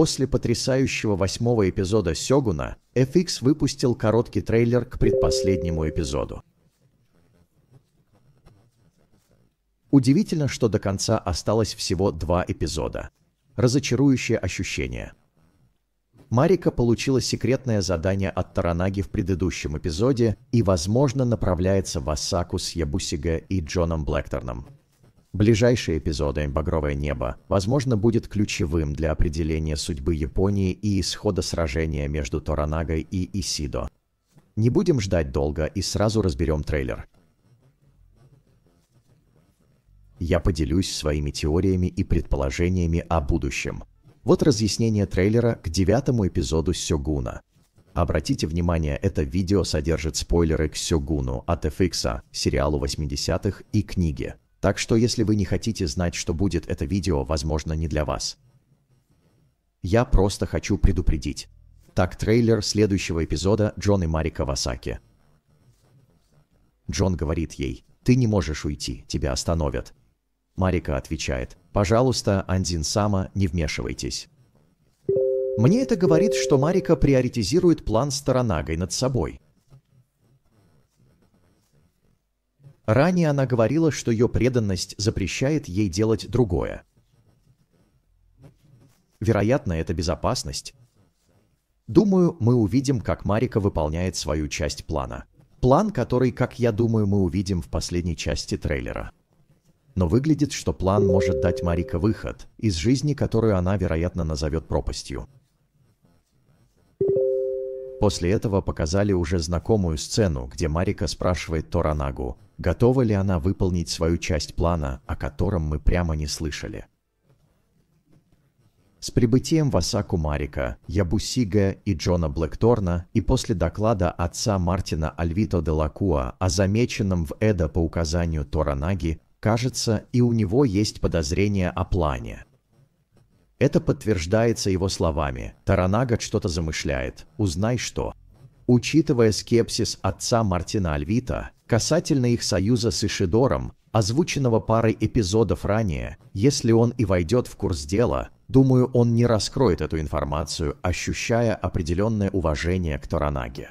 После потрясающего восьмого эпизода «Сёгуна» FX выпустил короткий трейлер к предпоследнему эпизоду. Удивительно, что до конца осталось всего два эпизода. Разочарующее ощущение. Марика получила секретное задание от Таранаги в предыдущем эпизоде и, возможно, направляется в Осаку с Ябусига и Джоном Блэкторном. Ближайший эпизод «Багровое небо» возможно будет ключевым для определения судьбы Японии и исхода сражения между Торанагой и Исидо. Не будем ждать долго и сразу разберем трейлер. Я поделюсь своими теориями и предположениями о будущем. Вот разъяснение трейлера к девятому эпизоду «Сёгуна». Обратите внимание, это видео содержит спойлеры к «Сёгуну» от FX, сериалу 80-х и книге. Так что если вы не хотите знать, что будет это видео, возможно, не для вас. Я просто хочу предупредить. Так трейлер следующего эпизода Джон и Мари Кавасаки. Джон говорит ей, «Ты не можешь уйти, тебя остановят». Марика отвечает, «Пожалуйста, Анзин Сама, не вмешивайтесь». Мне это говорит, что Марика приоритизирует план Сторонагой над собой – Ранее она говорила, что ее преданность запрещает ей делать другое. Вероятно, это безопасность. Думаю, мы увидим, как Марика выполняет свою часть плана. План, который, как я думаю, мы увидим в последней части трейлера. Но выглядит, что план может дать Марика выход из жизни, которую она, вероятно, назовет пропастью. После этого показали уже знакомую сцену, где Марика спрашивает Торанагу, Готова ли она выполнить свою часть плана, о котором мы прямо не слышали? С прибытием Васаку Марика, Ябусига и Джона Блэкторна и после доклада отца Мартина Альвито де Лакуа о замеченном в Эда по указанию Торанаги, кажется, и у него есть подозрение о плане. Это подтверждается его словами «Таранага что-то замышляет, узнай что». Учитывая скепсис отца Мартина Альвита, Касательно их союза с Ишидором, озвученного парой эпизодов ранее, если он и войдет в курс дела, думаю, он не раскроет эту информацию, ощущая определенное уважение к Торанаге.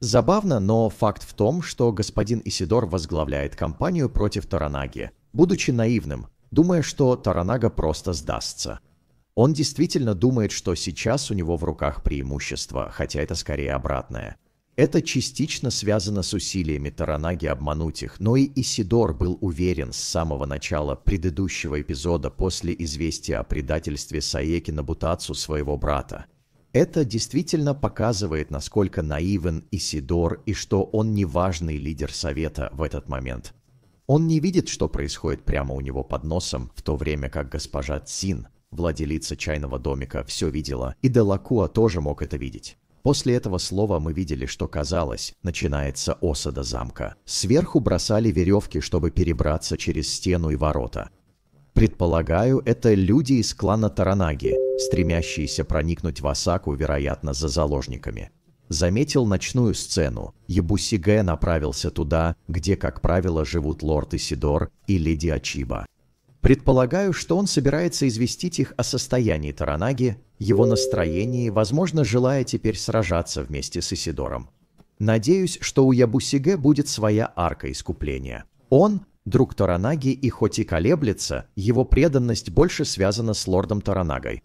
Забавно, но факт в том, что господин Исидор возглавляет кампанию против Торанаги, будучи наивным, думая, что Таранага просто сдастся. Он действительно думает, что сейчас у него в руках преимущество, хотя это скорее обратное. Это частично связано с усилиями Таранаги обмануть их, но и Исидор был уверен с самого начала предыдущего эпизода после известия о предательстве Саеки на Набутацу своего брата. Это действительно показывает, насколько наивен Исидор и что он не важный лидер Совета в этот момент. Он не видит, что происходит прямо у него под носом, в то время как госпожа Цин, владелица чайного домика, все видела, и Делакуа тоже мог это видеть. После этого слова мы видели, что казалось, начинается осада замка. Сверху бросали веревки, чтобы перебраться через стену и ворота. Предполагаю, это люди из клана Таранаги, стремящиеся проникнуть в Осаку, вероятно, за заложниками. Заметил ночную сцену. Ебусиге направился туда, где, как правило, живут лорд Исидор и леди Ачиба. Предполагаю, что он собирается известить их о состоянии Таранаги, его настроении, возможно, желая теперь сражаться вместе с Исидором. Надеюсь, что у Ябусиге будет своя арка искупления. Он – друг Таранаги, и хоть и колеблется, его преданность больше связана с лордом Таранагой.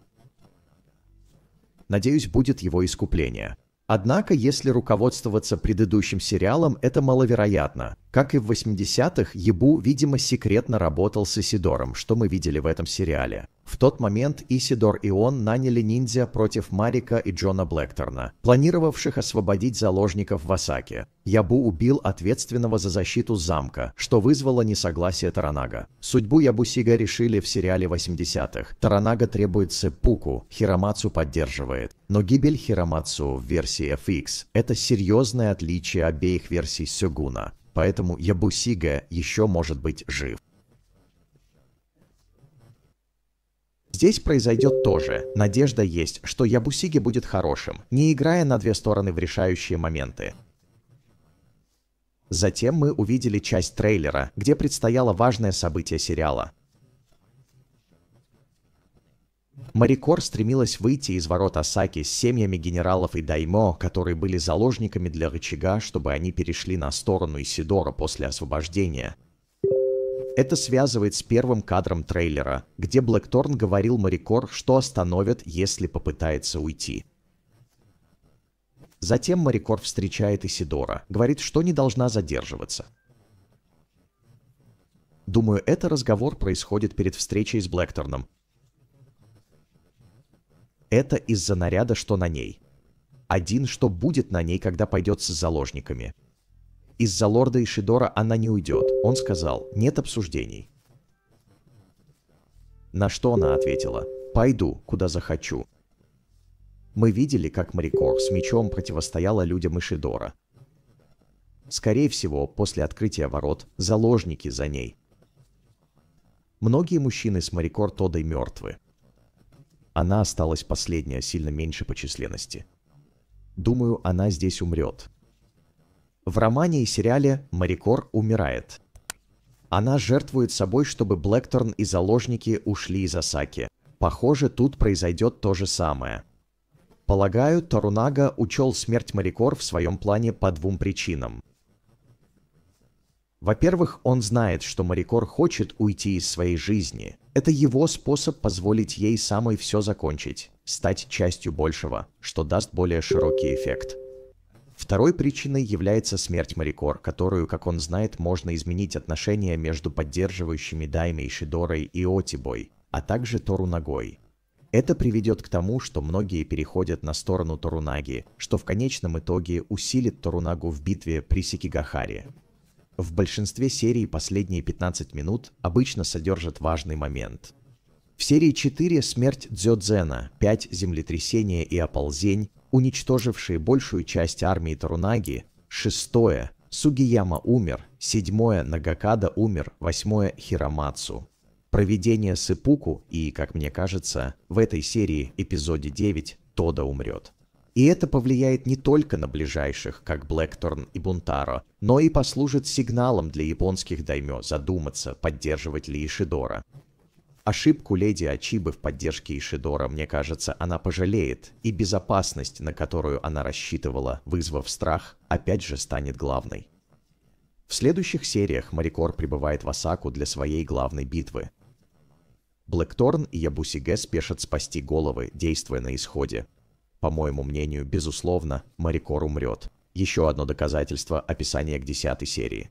Надеюсь, будет его искупление. Однако, если руководствоваться предыдущим сериалом, это маловероятно. Как и в 80-х, Ебу, видимо, секретно работал с Исидором, что мы видели в этом сериале. В тот момент Исидор и он наняли ниндзя против Марика и Джона Блэкторна, планировавших освободить заложников в Осаке. Ябу убил ответственного за защиту замка, что вызвало несогласие Таранага. Судьбу Ябу Сига решили в сериале 80-х. Таранага требует сеппуку, Хиромацу поддерживает. Но гибель Хиромацу в версии FX – это серьезное отличие обеих версий Сёгуна поэтому Ябу Сига еще может быть жив. Здесь произойдет то же. Надежда есть, что Ябусиги будет хорошим, не играя на две стороны в решающие моменты. Затем мы увидели часть трейлера, где предстояло важное событие сериала. Марикор стремилась выйти из ворот Осаки с семьями генералов и Даймо, которые были заложниками для рычага, чтобы они перешли на сторону Исидора после освобождения – это связывает с первым кадром трейлера, где Блэкторн говорил Марикор, что остановит, если попытается уйти. Затем Марикор встречает Исидора, говорит, что не должна задерживаться. Думаю, это разговор происходит перед встречей с Блэкторном. Это из-за наряда, что на ней. Один, что будет на ней, когда пойдет с заложниками. Из-за лорда Ишидора она не уйдет. Он сказал, нет обсуждений. На что она ответила, пойду, куда захочу. Мы видели, как Марикор с мечом противостояла людям Ишидора. Скорее всего, после открытия ворот, заложники за ней. Многие мужчины с Марикор Тодой мертвы. Она осталась последняя, сильно меньше по численности. Думаю, она здесь умрет. В романе и сериале Марикор умирает. Она жертвует собой, чтобы Блэкторн и заложники ушли из Асаки. Похоже, тут произойдет то же самое. Полагаю, Торунага учел смерть Марикор в своем плане по двум причинам. Во-первых, он знает, что Марикор хочет уйти из своей жизни. Это его способ позволить ей самой все закончить, стать частью большего, что даст более широкий эффект. Второй причиной является смерть Марикор, которую, как он знает, можно изменить отношения между поддерживающими Дайме и Шидорой и Отибой, а также Торунагой. Это приведет к тому, что многие переходят на сторону Торунаги, что в конечном итоге усилит Торунагу в битве при Сикигахаре. В большинстве серий последние 15 минут обычно содержат важный момент. В серии 4 смерть Дзёдзена, 5 землетрясения и оползень, уничтожившие большую часть армии Тарунаги, шестое Сугияма умер, седьмое Нагакада умер, восьмое Хиромацу. Проведение Сыпуку и, как мне кажется, в этой серии эпизоде 9 Тода умрет. И это повлияет не только на ближайших, как Блэкторн и Бунтаро, но и послужит сигналом для японских даймё задуматься, поддерживать ли Ишидора. Ошибку леди Ачибы в поддержке Ишидора, мне кажется, она пожалеет, и безопасность, на которую она рассчитывала, вызвав страх, опять же станет главной. В следующих сериях Марикор прибывает в Осаку для своей главной битвы. Блэкторн и Ябусиге спешат спасти головы, действуя на исходе. По моему мнению, безусловно, Марикор умрет. Еще одно доказательство описания к десятой серии.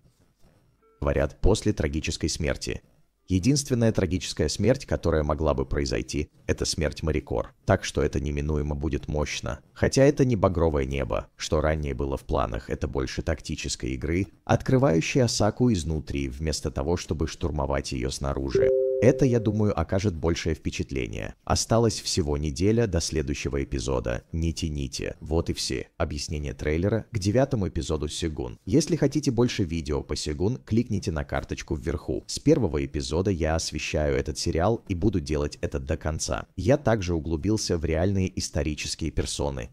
Говорят, после трагической смерти – Единственная трагическая смерть, которая могла бы произойти, это смерть Марикор, так что это неминуемо будет мощно. Хотя это не багровое небо, что ранее было в планах, это больше тактической игры, открывающей Осаку изнутри, вместо того, чтобы штурмовать ее снаружи. Это, я думаю, окажет большее впечатление. Осталось всего неделя до следующего эпизода. Не тяните. Вот и все. Объяснение трейлера к девятому эпизоду Сегун. Если хотите больше видео по Сегун, кликните на карточку вверху. С первого эпизода я освещаю этот сериал и буду делать это до конца. Я также углубился в реальные исторические персоны.